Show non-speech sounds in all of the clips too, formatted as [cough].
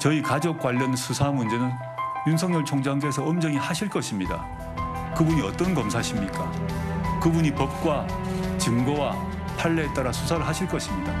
저희 가족 관련 수사 문제는 윤석열 총장께서 엄정히 하실 것입니다. 그분이 어떤 검사십니까? 그분이 법과 증거와 판례에 따라 수사를 하실 것입니다.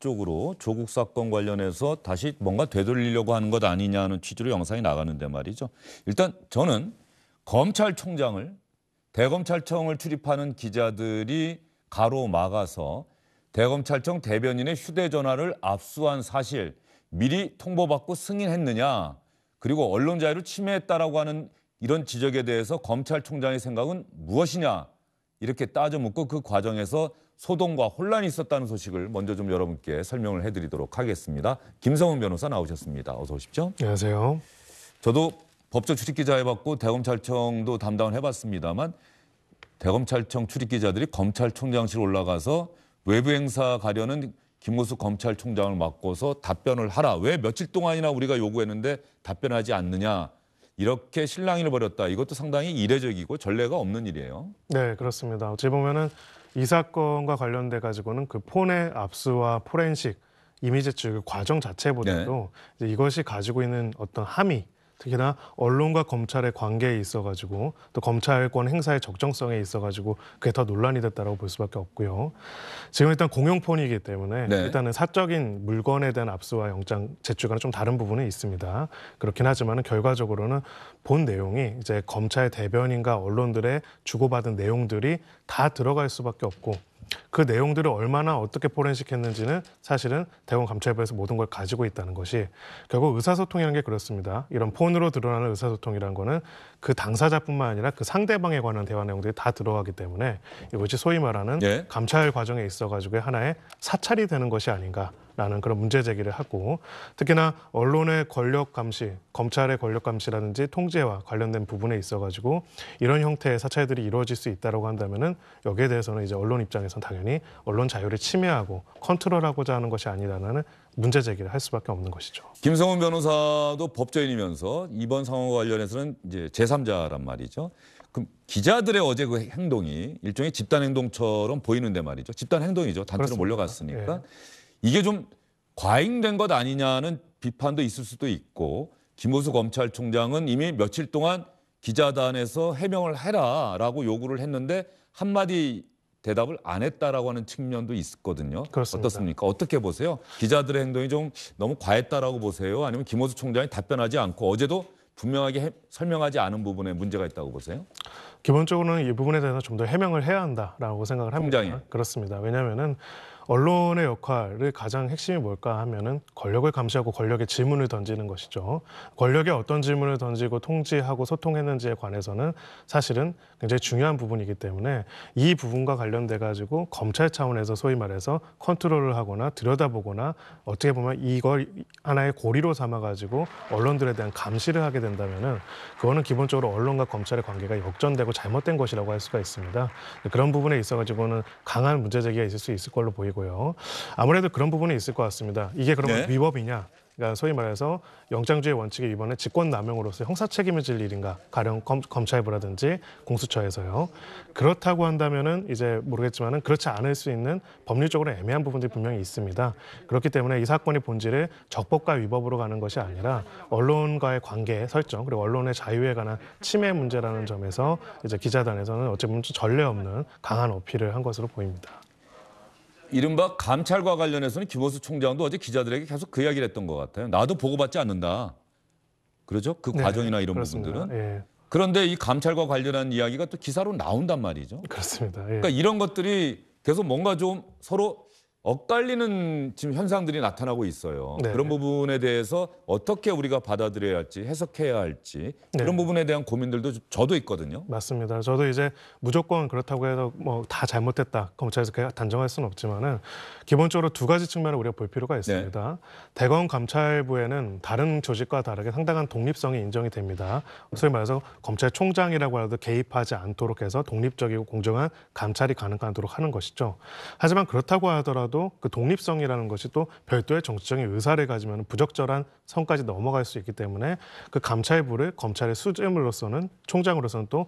쪽으로 조국 사건 관련해서 다시 뭔가 되돌리려고 하는 것 아니냐는 취지로 영상이 나가는데 말이죠. 일단 저는 검찰총장을 대검찰청을 출입하는 기자들이 가로막아서 대검찰청 대변인의 휴대전화를 압수한 사실 미리 통보받고 승인했느냐 그리고 언론 자유를 침해했다라고 하는 이런 지적에 대해서 검찰총장의 생각은 무엇이냐 이렇게 따져 묻고 그 과정에서 소동과 혼란이 있었다는 소식을 먼저 좀 여러분께 설명을 해드리도록 하겠습니다. 김성훈 변호사 나오셨습니다. 어서 오십시오. 안녕하세요. 저도 법조 출입기자 해봤고 대검찰청도 담당을 해봤습니다만 대검찰청 출입기자들이 검찰총장실 올라가서 외부 행사 가려는 김호수 검찰총장을 맡고서 답변을 하라. 왜 며칠 동안이나 우리가 요구했는데 답변하지 않느냐. 이렇게 실랑이를 벌였다. 이것도 상당히 이례적이고 전례가 없는 일이에요. 네, 그렇습니다. 어찌 보면은 이 사건과 관련돼 가지고는 그 폰의 압수와 포렌식 이미지 측 과정 자체보다도 네. 이것이 가지고 있는 어떤 함의 특히나 언론과 검찰의 관계에 있어가지고 또 검찰권 행사의 적정성에 있어가지고 그게 더 논란이 됐다라고 볼 수밖에 없고요. 지금 일단 공용폰이기 때문에 네. 일단은 사적인 물건에 대한 압수와 영장 제출과는 좀 다른 부분이 있습니다. 그렇긴 하지만 은 결과적으로는 본 내용이 이제 검찰 대변인과 언론들의 주고받은 내용들이 다 들어갈 수밖에 없고 그 내용들을 얼마나 어떻게 포렌식했는지는 사실은 대원 감찰부에서 모든 걸 가지고 있다는 것이 결국 의사소통이라는 게 그렇습니다. 이런 폰으로 드러나는 의사소통이라는 거는 그 당사자뿐만 아니라 그 상대방에 관한 대화 내용들이 다 들어가기 때문에 이것이 소위 말하는 예? 감찰 과정에 있어 가지고 하나의 사찰이 되는 것이 아닌가 라는 그런 문제 제기를 하고 특히나 언론의 권력 감시, 검찰의 권력 감시라든지 통제와 관련된 부분에 있어 가지고 이런 형태의 사찰들이 이루어질 수 있다라고 한다면은 여기에 대해서는 이제 언론 입장에선 당연히 언론 자유를 침해하고 컨트롤하고자 하는 것이 아니라는 문제 제기를 할 수밖에 없는 것이죠. 김성훈 변호사도 법조인이면서 이번 상황과 관련해서는 이제 제3자란 말이죠. 그럼 기자들의 어제 그 행동이 일종의 집단 행동처럼 보이는데 말이죠. 집단 행동이죠. 단체로 몰려갔으니까. 예. 이게 좀 과잉된 것 아니냐는 비판도 있을 수도 있고 김호수 검찰총장은 이미 며칠 동안 기자단에서 해명을 해라라고 요구를 했는데 한마디 대답을 안 했다라고 하는 측면도 있었거든요. 그렇습니다. 어떻습니까? 어떻게 보세요? 기자들의 행동이 좀 너무 과했다라고 보세요? 아니면 김호수 총장이 답변하지 않고 어제도 분명하게 해, 설명하지 않은 부분에 문제가 있다고 보세요? 기본적으로는 이 부분에 대해서 좀 더 해명을 해야 한다라고 생각을 합니다. 총장이. 그렇습니다. 왜냐하면 언론의 역할을 가장 핵심이 뭘까 하면은 권력을 감시하고 권력에 질문을 던지는 것이죠. 권력에 어떤 질문을 던지고 통지하고 소통했는지에 관해서는 사실은 굉장히 중요한 부분이기 때문에 이 부분과 관련돼 가지고 검찰 차원에서 소위 말해서 컨트롤을 하거나 들여다보거나 어떻게 보면 이걸 하나의 고리로 삼아 가지고 언론들에 대한 감시를 하게 된다면은 그거는 기본적으로 언론과 검찰의 관계가 역전되고 잘못된 것이라고 할 수가 있습니다. 그런 부분에 있어 가지고는 강한 문제 제기가 있을 수 있을 걸로 보이고 거고요. 아무래도 그런 부분이 있을 것 같습니다. 이게 그러면 네. 위법이냐? 그러니까 소위 말해서 영장주의 원칙에 위반해 직권남용으로서 형사 책임을 질 일인가 가령 검, 검찰부라든지 공수처에서요 그렇다고 한다면은 이제 모르겠지만은 그렇지 않을 수 있는 법률적으로 애매한 부분들이 분명히 있습니다 그렇기 때문에 이 사건의 본질에 적법과 위법으로 가는 것이 아니라 언론과의 관계 설정 그리고 언론의 자유에 관한 침해 문제라는 점에서 이제 기자단에서는 어찌 보면 전례 없는 강한 어필을 한 것으로 보입니다. 이른바 감찰과 관련해서는 김호수 총장도 어제 기자들에게 계속 그 이야기를 했던 것 같아요. 나도 보고받지 않는다. 그렇죠? 그 네, 과정이나 이런 그렇습니다. 부분들은. 예. 그런데 이 감찰과 관련한 이야기가 또 기사로 나온단 말이죠. 그렇습니다. 예. 그러니까 이런 것들이 계속 뭔가 좀 서로 엇갈리는 지금 현상들이 나타나고 있어요. 네. 그런 부분에 대해서 어떻게 우리가 받아들여야 할지 해석해야 할지 네. 그런 부분에 대한 고민들도 저도 있거든요. 맞습니다. 저도 이제 무조건 그렇다고 해서 뭐 다 잘못됐다 검찰에서 단정할 수는 없지만은 기본적으로 두 가지 측면을 우리가 볼 필요가 네. 있습니다. 네. 대검 감찰부에는 다른 조직과 다르게 상당한 독립성이 인정이 됩니다. 소위 말해서 검찰총장이라고 하도 개입하지 않도록 해서 독립적이고 공정한 감찰이 가능하도록 하는 것이죠. 하지만 그렇다고 하더라도 중에서도 그 독립성이라는 것이 또 별도의 정치적인 의사를 가지면 부적절한 선까지 넘어갈 수 있기 때문에 그 감찰부를 검찰의 수재물로서는 총장으로서는 또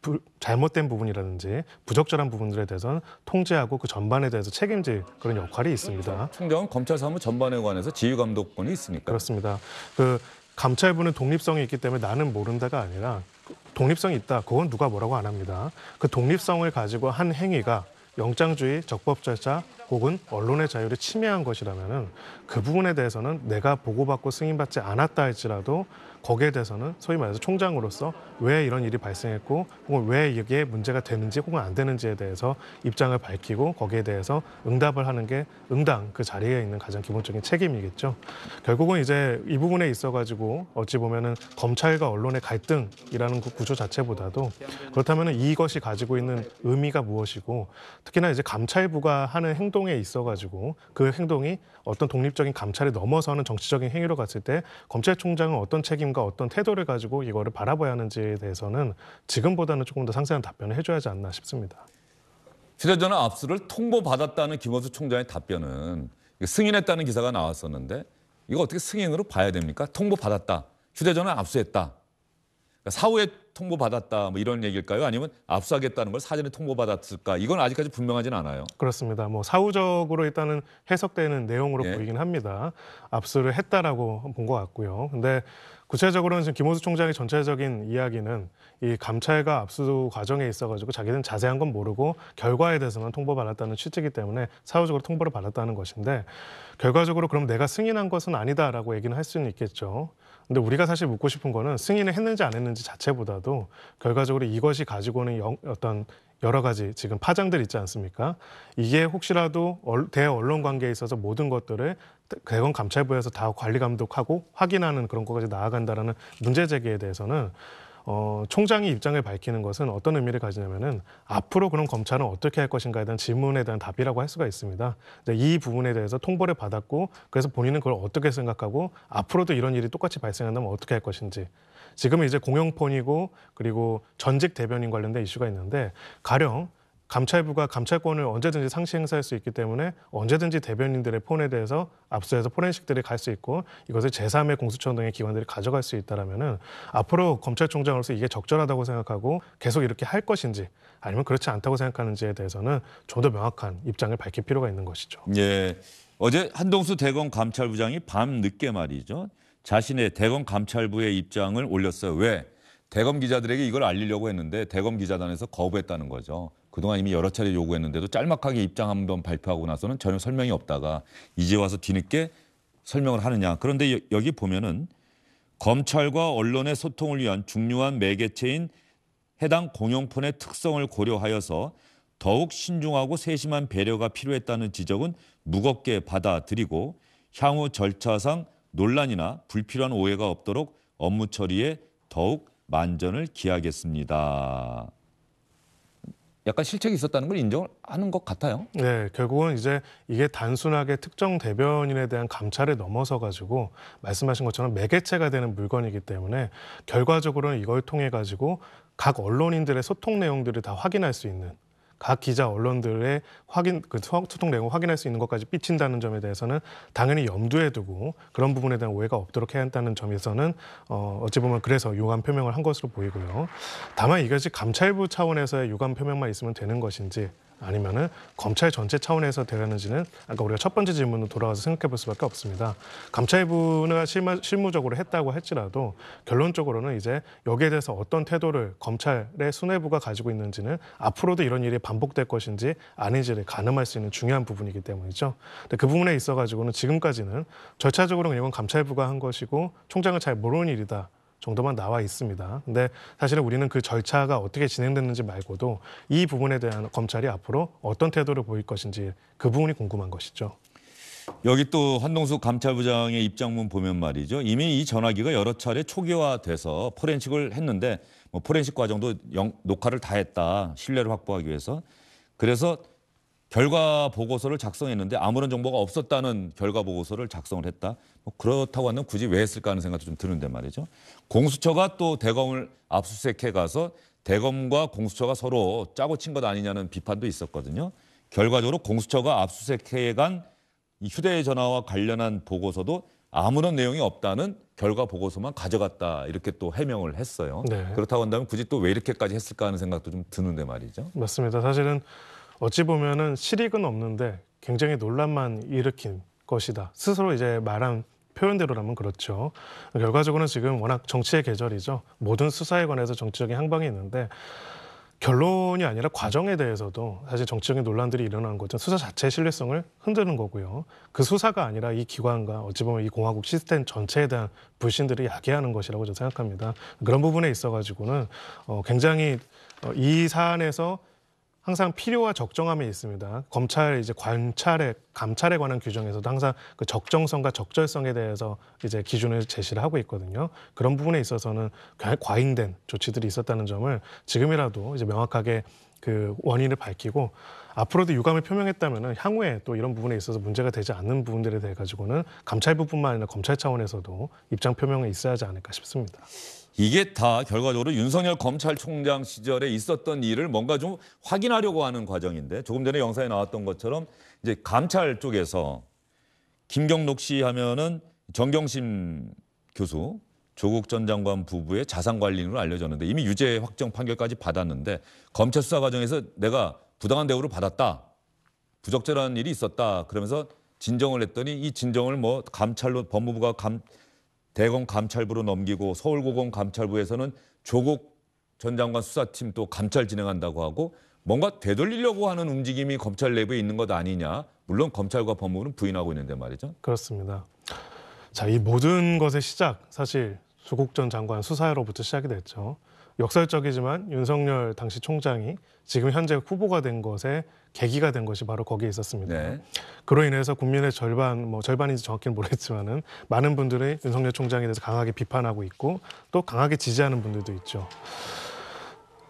부, 잘못된 부분이라든지 부적절한 부분들에 대해서는 통제하고 그 전반에 대해서 책임질 그런 역할이 있습니다. 총장은 검찰 사무 전반에 관해서 지휘 감독권이 있으니까. 그렇습니다. 그 감찰부는 독립성이 있기 때문에 나는 모른다가 아니라 그 독립성이 있다. 그건 누가 뭐라고 안 합니다. 그 독립성을 가지고 한 행위가 영장주의, 적법 절차, 혹은 언론의 자유를 침해한 것이라면은 그 부분에 대해서는 내가 보고받고 승인받지 않았다 할지라도 거기에 대해서는 소위 말해서 총장으로서 왜 이런 일이 발생했고 혹은 왜 이게 문제가 되는지 혹은 안 되는지에 대해서 입장을 밝히고 거기에 대해서 응답을 하는 게 응당 그 자리에 있는 가장 기본적인 책임이겠죠. 결국은 이제 이 부분에 있어 가지고 어찌 보면은 검찰과 언론의 갈등이라는 그 구조 자체보다도 그렇다면은 이것이 가지고 있는 의미가 무엇이고 특히나 이제 감찰부가 하는 행동 행동에 있어가지고 그 행동이 어떤 독립적인 감찰에 넘어서는 정치적인 행위로 갔을 때 검찰총장은 어떤 책임과 어떤 태도를 가지고 이거를 바라봐야 하는지에 대해서는 지금보다는 조금 더 상세한 답변을 해줘야 하지 않나 싶습니다. 휴대전 압수를 통보받았다는 김원수 총장의 답변은 승인했다는 기사가 나왔었는데 이거 어떻게 승인으로 봐야 됩니까? 통보받았다, 휴대전화 압수했다 그러니까 사후에 통보받았다 뭐 이런 얘기일까요? 아니면 압수하겠다는 걸 사전에 통보받았을까? 이건 아직까지 분명하진 않아요. 그렇습니다. 뭐 사후적으로 일단은 해석되는 내용으로 예. 보이긴 합니다. 압수를 했다라고 본 것 같고요. 근데 구체적으로는 지금 김호수 총장의 전체적인 이야기는 이 감찰과 압수 과정에 있어가지고 자기는 자세한 건 모르고 결과에 대해서만 통보받았다는 취지이기 때문에 사후적으로 통보를 받았다는 것인데 결과적으로 그럼 내가 승인한 것은 아니다라고 얘기는 할 수는 있겠죠. 근데 우리가 사실 묻고 싶은 거는 승인을 했는지 안 했는지 자체보다도 결과적으로 이것이 가지고 는 영, 어떤 여러 가지 지금 파장들 있지 않습니까? 이게 혹시라도 대언론 관계에 있어서 모든 것들을 대검 감찰부에서 다 관리 감독하고 확인하는 그런 것까지 나아간다라는 문제 제기에 대해서는 어, 총장이 입장을 밝히는 것은 어떤 의미를 가지냐면은 앞으로 그런 검찰은 어떻게 할 것인가에 대한 질문에 대한 답이라고 할 수가 있습니다. 이 부분에 대해서 통보를 받았고 그래서 본인은 그걸 어떻게 생각하고 앞으로도 이런 일이 똑같이 발생한다면 어떻게 할 것인지 지금은 이제 공영폰이고 그리고 전직 대변인 관련된 이슈가 있는데 가령 감찰부가 감찰권을 언제든지 상시 행사할 수 있기 때문에 언제든지 대변인들의 폰에 대해서 압수해서 포렌식들이 갈 수 있고 이것을 제3의 공수처 등의 기관들이 가져갈 수 있다라면은 앞으로 검찰총장으로서 이게 적절하다고 생각하고 계속 이렇게 할 것인지 아니면 그렇지 않다고 생각하는지에 대해서는 좀더 명확한 입장을 밝힐 필요가 있는 것이죠. 예. 어제 한동수 대검 감찰부장이 밤 늦게 말이죠. 자신의 대검 감찰부의 입장을 올렸어요. 왜? 대검 기자들에게 이걸 알리려고 했는데 대검 기자단에서 거부했다는 거죠. 그동안 이미 여러 차례 요구했는데도 짤막하게 입장 한번 발표하고 나서는 전혀 설명이 없다가 이제 와서 뒤늦게 설명을 하느냐. 그런데 여기 보면은 검찰과 언론의 소통을 위한 중요한 매개체인 해당 공용폰의 특성을 고려하여서 더욱 신중하고 세심한 배려가 필요했다는 지적은 무겁게 받아들이고 향후 절차상 논란이나 불필요한 오해가 없도록 업무 처리에 더욱 만전을 기하겠습니다. 약간 실책이 있었다는 걸인정 하는 것 같아요. 네, 결국은 이제 이게 단순하게 특정 대변인에 대한 감찰을 넘어서 가지고 말씀하신 것처럼 매개체가 되는 물건이기 때문에 결과적으로는 이걸 통해 가지고 각 언론인들의 소통 내용들을 다 확인할 수 있는 각 기자 언론들의 확인 그 소통 내용 확인할 수 있는 것까지 삐친다는 점에 대해서는 당연히 염두에 두고 그런 부분에 대한 오해가 없도록 해야 한다는 점에서는 어, 어찌 보면 그래서 유감 표명을 한 것으로 보이고요. 다만 이것이 감찰부 차원에서의 유감 표명만 있으면 되는 것인지 아니면은 검찰 전체 차원에서 대하는지는 아까 우리가 첫 번째 질문으로 돌아가서 생각해 볼 수밖에 없습니다. 감찰부가 실마, 실무적으로 했다고 했지라도 결론적으로는 이제 여기에 대해서 어떤 태도를 검찰의 수뇌부가 가지고 있는지는 앞으로도 이런 일이 반복될 것인지 아닌지를 가늠할 수 있는 중요한 부분이기 때문이죠. 근데 그 부분에 있어 가지고는 지금까지는 절차적으로는 이건 감찰부가 한 것이고 총장은 잘 모르는 일이다. 정도만 나와 있습니다. 근데 사실은 우리는 그 절차가 어떻게 진행됐는지 말고도 이 부분에 대한 검찰이 앞으로 어떤 태도를 보일 것인지 그 부분이 궁금한 것이죠. 여기 또 한동숙 감찰부장의 입장문 보면 말이죠. 이미 이 전화기가 여러 차례 초기화돼서 포렌식을 했는데 뭐 포렌식 과정도 영, 녹화를 다 했다. 신뢰를 확보하기 위해서. 그래서 결과 보고서를 작성했는데 아무런 정보가 없었다는 결과 보고서를 작성을 했다. 뭐 그렇다고 하면 굳이 왜 했을까 하는 생각도 좀 드는데 말이죠. 공수처가 또 대검을 압수수색해 가서 대검과 공수처가 서로 짜고 친 것 아니냐는 비판도 있었거든요. 결과적으로 공수처가 압수수색해 간 휴대전화와 관련한 보고서도 아무런 내용이 없다는 결과 보고서만 가져갔다 이렇게 또 해명을 했어요. 네. 그렇다고 한다면 굳이 또 왜 이렇게까지 했을까 하는 생각도 좀 드는데 말이죠. 맞습니다. 사실은 어찌 보면은 실익은 없는데 굉장히 논란만 일으킨 것이다. 스스로 이제 말한 표현대로라면 그렇죠. 결과적으로는 지금 워낙 정치의 계절이죠. 모든 수사에 관해서 정치적인 향방이 있는데 결론이 아니라 과정에 대해서도 사실 정치적인 논란들이 일어나는 것은 수사 자체의 신뢰성을 흔드는 거고요. 그 수사가 아니라 이 기관과 어찌 보면 이 공화국 시스템 전체에 대한 불신들을 야기하는 것이라고 저는 생각합니다. 그런 부분에 있어 가지고는 어, 굉장히 어, 이 사안에서 항상 필요와 적정함이 있습니다. 검찰 이제 관찰에 감찰에 관한 규정에서도 항상 그 적정성과 적절성에 대해서 이제 기준을 제시를 하고 있거든요. 그런 부분에 있어서는 과잉된 조치들이 있었다는 점을 지금이라도 이제 명확하게 그 원인을 밝히고 앞으로도 유감을 표명했다면은 향후에 또 이런 부분에 있어서 문제가 되지 않는 부분들에 대해 가지고는 감찰부뿐만 아니라 검찰 차원에서도 입장 표명이 있어야 하지 않을까 싶습니다. 이게 다 결과적으로 윤석열 검찰총장 시절에 있었던 일을 뭔가 좀 확인하려고 하는 과정인데 조금 전에 영상에 나왔던 것처럼 이제 감찰 쪽에서 김경록 씨 하면은 정경심 교수 조국 전 장관 부부의 자산 관리인으로 알려졌는데 이미 유죄 확정 판결까지 받았는데 검찰 수사 과정에서 내가 부당한 대우를 받았다. 부적절한 일이 있었다. 그러면서 진정을 했더니 이 진정을 뭐 감찰로 법무부가 감 대검 감찰부로 넘기고 서울고검 감찰부에서는 조국 전 장관 수사팀 또 감찰 진행한다고 하고 뭔가 되돌리려고 하는 움직임이 검찰 내부에 있는 것 아니냐. 물론 검찰과 법무부는 부인하고 있는데 말이죠. 그렇습니다. 자, 이 모든 것의 시작 사실 조국 전 장관 수사로부터 시작이 됐죠. 역설적이지만 윤석열 당시 총장이 지금 현재 후보가 된 것에 계기가 된 것이 바로 거기에 있었습니다. 네. 그로 인해서 국민의 절반, 뭐 절반인지 정확히는 모르겠지만은 많은 분들이 윤석열 총장에 대해서 강하게 비판하고 있고 또 강하게 지지하는 분들도 있죠.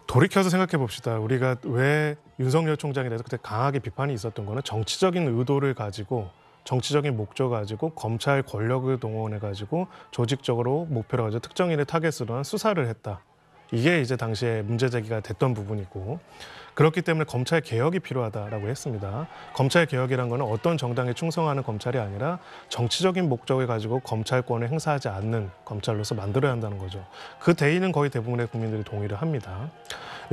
돌이켜서 생각해 봅시다. 우리가 왜 윤석열 총장에 대해서 그때 강하게 비판이 있었던 거는 정치적인 의도를 가지고 정치적인 목적 가지고 검찰 권력을 동원해 가지고 조직적으로 목표로 가지고 특정인의 타겟으로 한 수사를 했다. 이게 이제 당시에 문제 제기가 됐던 부분이고 그렇기 때문에 검찰 개혁이 필요하다라고 했습니다. 검찰 개혁이란 것은 어떤 정당에 충성하는 검찰이 아니라 정치적인 목적을 가지고 검찰권을 행사하지 않는 검찰로서 만들어야 한다는 거죠. 그 대의는 거의 대부분의 국민들이 동의를 합니다.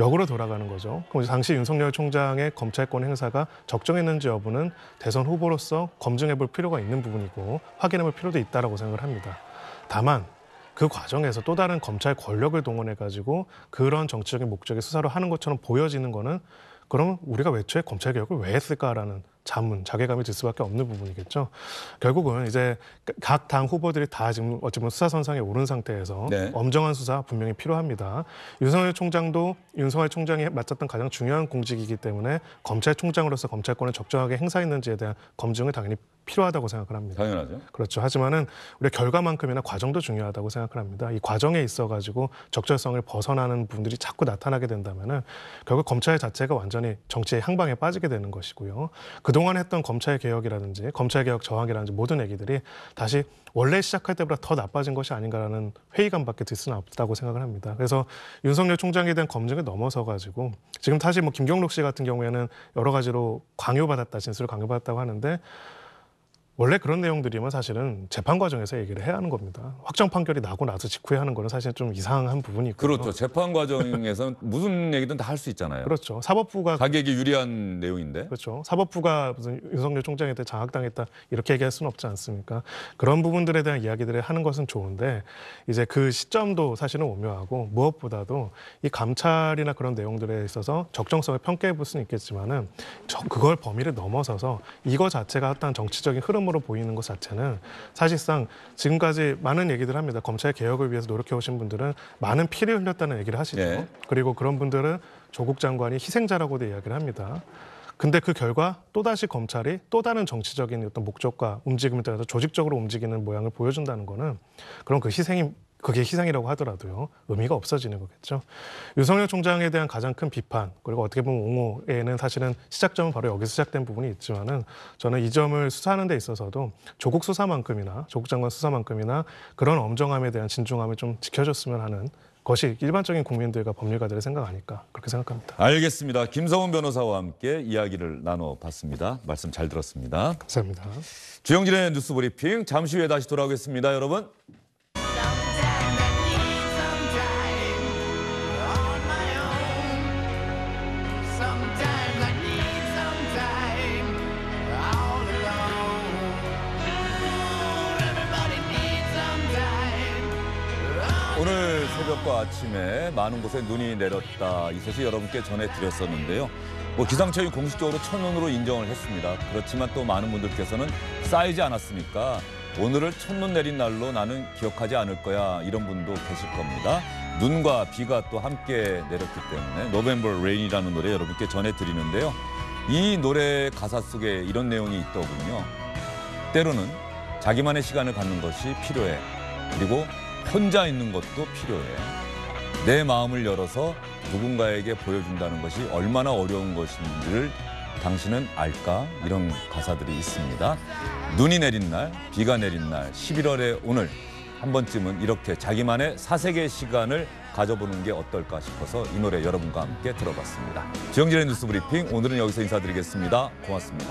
역으로 돌아가는 거죠. 그럼 당시 윤석열 총장의 검찰권 행사가 적정했는지 여부는 대선 후보로서 검증해 볼 필요가 있는 부분이고 확인해 볼 필요도 있다라고 생각을 합니다. 다만 그 과정에서 또 다른 검찰 권력을 동원해 가지고 그런 정치적인 목적의 수사를 하는 것처럼 보여지는 거는 그럼 우리가 외초에 검찰 개혁을 왜 했을까라는 자문, 자괴감이 들 수밖에 없는 부분이겠죠. 결국은 이제 그 각당 후보들이 다 지금 어찌 보면 수사선상에 오른 상태에서 네. 엄정한 수사 분명히 필요합니다. 윤석열 총장도 윤석열 총장이 맡았던 가장 중요한 공직이기 때문에 검찰총장으로서 검찰권을 적정하게 행사했는지에 대한 검증을 당연히 필요하다고 생각을 합니다. 당연하죠. 그렇죠. 하지만은 우리가 결과만큼이나 과정도 중요하다고 생각을 합니다. 이 과정에 있어 가지고 적절성을 벗어나는 분들이 자꾸 나타나게 된다면은 결국 검찰 자체가 완전히 정치의 향방에 빠지게 되는 것이고요. 그 그동안 했던 검찰 개혁이라든지 검찰 개혁 저항이라든지 모든 얘기들이 다시 원래 시작할 때보다 더 나빠진 것이 아닌가라는 회의감밖에 들 수는 없다고 생각을 합니다. 그래서 윤석열 총장에 대한 검증을 넘어서 가지고 지금 사실 뭐 김경록 씨 같은 경우에는 여러 가지로 강요받았다 진술을 강요받았다고 하는데 원래 그런 내용들이면 사실은 재판 과정에서 얘기를 해야 하는 겁니다. 확정 판결이 나고 나서 직후에 하는 거는 사실 좀 이상한 부분이 있고 그렇죠. 재판 과정에서는 [laughs] 무슨 얘기든 다 할 수 있잖아요. 그렇죠. 사법부가 가격이 유리한 내용인데. 그렇죠. 사법부가 무슨 윤석열 총장한테 장악당했다 이렇게 얘기할 수는 없지 않습니까? 그런 부분들에 대한 이야기들을 하는 것은 좋은데 이제 그 시점도 사실은 오묘하고 무엇보다도 이 감찰이나 그런 내용들에 있어서 적정성을 평가해 볼 수는 있겠지만은 그걸 범위를 넘어서서 이거 자체가 어떤 정치적인 흐름 처음으로 보이는 것 자체는 사실상 지금까지 많은 얘기들 합니다. 검찰 개혁을 위해서 노력해 오신 분들은 많은 피를 흘렸다는 얘기를 하시죠. 예. 그리고 그런 분들은 조국 장관이 희생자라고도 이야기를 합니다. 근데 그 결과 또다시 검찰이 또 다른 정치적인 어떤 목적과 움직임에 따라서 조직적으로 움직이는 모양을 보여준다는 거는 그런 그 희생이 그게 희생이라고 하더라도요 의미가 없어지는 거겠죠. 유성열 총장에 대한 가장 큰 비판 그리고 어떻게 보면 옹호에는 사실은 시작점은 바로 여기서 시작된 부분이 있지만은 저는 이 점을 수사하는 데 있어서도 조국 수사만큼이나 조국 장관 수사만큼이나 그런 엄정함에 대한 진중함을좀지켜줬으면 하는 것이 일반적인 국민들과 법률가들의 생각 아닐까 그렇게 생각합니다. 알겠습니다. 김성훈 변호사와 함께 이야기를 나눠봤습니다. 말씀 잘 들었습니다. 감사합니다. 주영진의 뉴스브리핑 잠시 후에 다시 돌아오겠습니다, 여러분. 오늘 새벽과 아침에 많은 곳에 눈이 내렸다 이 소식 여러분께 전해드렸었는데요. 뭐 기상청이 공식적으로 천눈으로 인정을 했습니다. 그렇지만 또 많은 분들께서는 쌓이지 않았으니까 오늘을 첫눈 내린 날로 나는 기억하지 않을 거야 이런 분도 계실 겁니다. 눈과 비가 또 함께 내렸기 때문에 노벤버 레인이라는 노래 여러분께 전해드리는데요. 이 노래 가사 속에 이런 내용이 있더군요. 때로는 자기만의 시간을 갖는 것이 필요해. 그리고 혼자 있는 것도 필요해. 내 마음을 열어서 누군가에게 보여준다는 것이 얼마나 어려운 것인지를 당신은 알까? 이런 가사들이 있습니다. 눈이 내린 날, 비가 내린 날, 11월의 오늘 한 번쯤은 이렇게 자기만의 사색의 시간을 가져보는 게 어떨까 싶어서 이 노래 여러분과 함께 들어봤습니다. 지영진의 뉴스 브리핑 오늘은 여기서 인사드리겠습니다. 고맙습니다.